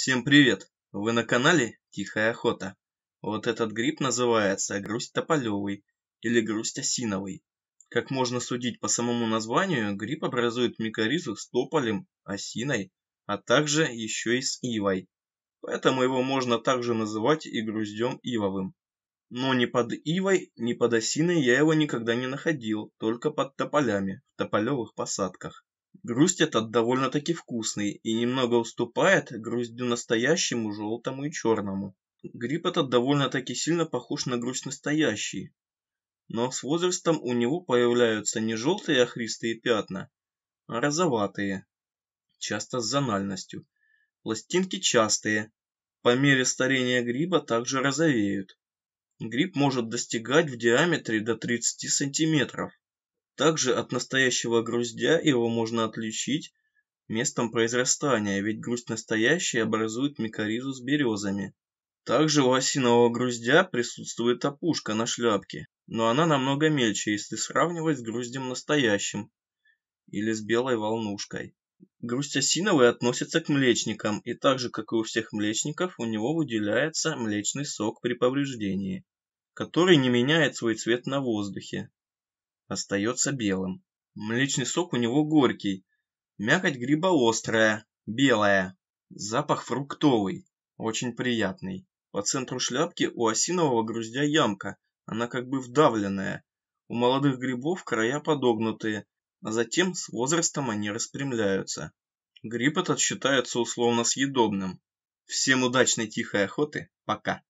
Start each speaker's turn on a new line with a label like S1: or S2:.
S1: Всем привет! Вы на канале Тихая Охота. Вот этот гриб называется грусть тополевый или грусть осиновый. Как можно судить по самому названию, гриб образует микоризу с тополем, осиной, а также еще и с ивой. Поэтому его можно также называть и груздем ивовым. Но ни под ивой, ни под осиной я его никогда не находил, только под тополями, в тополевых посадках. Грусть этот довольно-таки вкусный и немного уступает груздю настоящему желтому и черному. Гриб этот довольно-таки сильно похож на грусть настоящий. Но с возрастом у него появляются не желтые охристые пятна, а розоватые, часто с зональностью. Пластинки частые, по мере старения гриба также розовеют. Гриб может достигать в диаметре до 30 сантиметров. Также от настоящего груздя его можно отличить местом произрастания, ведь грусть настоящая образует микоризу с березами. Также у осинового груздя присутствует опушка на шляпке, но она намного мельче, если сравнивать с груздем настоящим или с белой волнушкой. Грусть осиновый относится к млечникам, и так же, как и у всех млечников, у него выделяется млечный сок при повреждении, который не меняет свой цвет на воздухе остается белым. Млечный сок у него горький. Мякоть гриба острая, белая. Запах фруктовый, очень приятный. По центру шляпки у осинового груздя ямка, она как бы вдавленная. У молодых грибов края подогнутые, а затем с возрастом они распрямляются. Гриб этот считается условно съедобным. Всем удачной тихой охоты, пока!